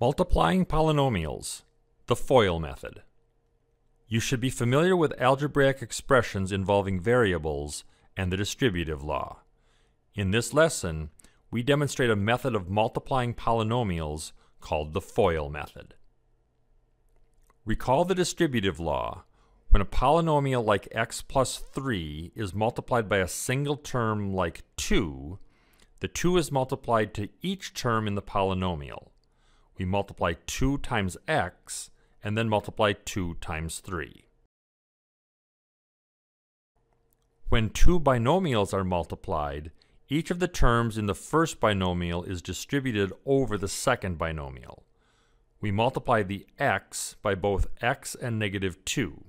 Multiplying polynomials, the FOIL method. You should be familiar with algebraic expressions involving variables and the distributive law. In this lesson, we demonstrate a method of multiplying polynomials called the FOIL method. Recall the distributive law. When a polynomial like x plus 3 is multiplied by a single term like 2, the 2 is multiplied to each term in the polynomial we multiply 2 times x, and then multiply 2 times 3. When two binomials are multiplied, each of the terms in the first binomial is distributed over the second binomial. We multiply the x by both x and negative 2.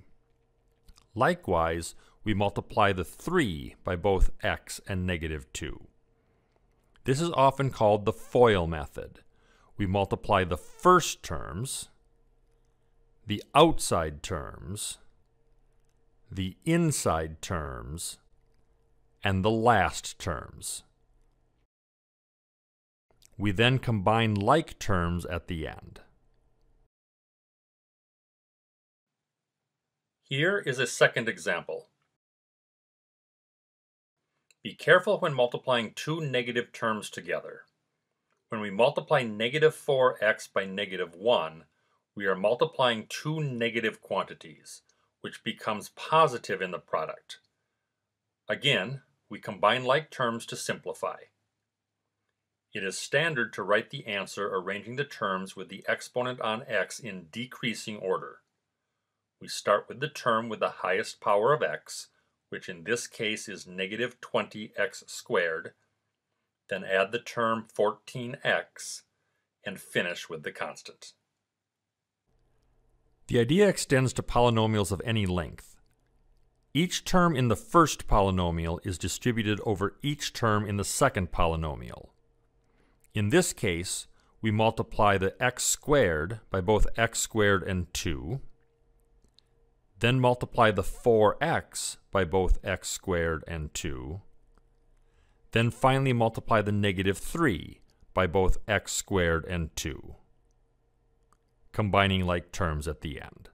Likewise, we multiply the 3 by both x and negative 2. This is often called the FOIL method we multiply the first terms, the outside terms, the inside terms, and the last terms. We then combine like terms at the end. Here is a second example. Be careful when multiplying two negative terms together. When we multiply negative 4x by negative 1, we are multiplying two negative quantities, which becomes positive in the product. Again, we combine like terms to simplify. It is standard to write the answer arranging the terms with the exponent on x in decreasing order. We start with the term with the highest power of x, which in this case is negative 20x squared, then add the term 14x, and finish with the constant. The idea extends to polynomials of any length. Each term in the first polynomial is distributed over each term in the second polynomial. In this case, we multiply the x squared by both x squared and 2, then multiply the 4x by both x squared and 2, then finally multiply the negative 3 by both x squared and 2, combining like terms at the end.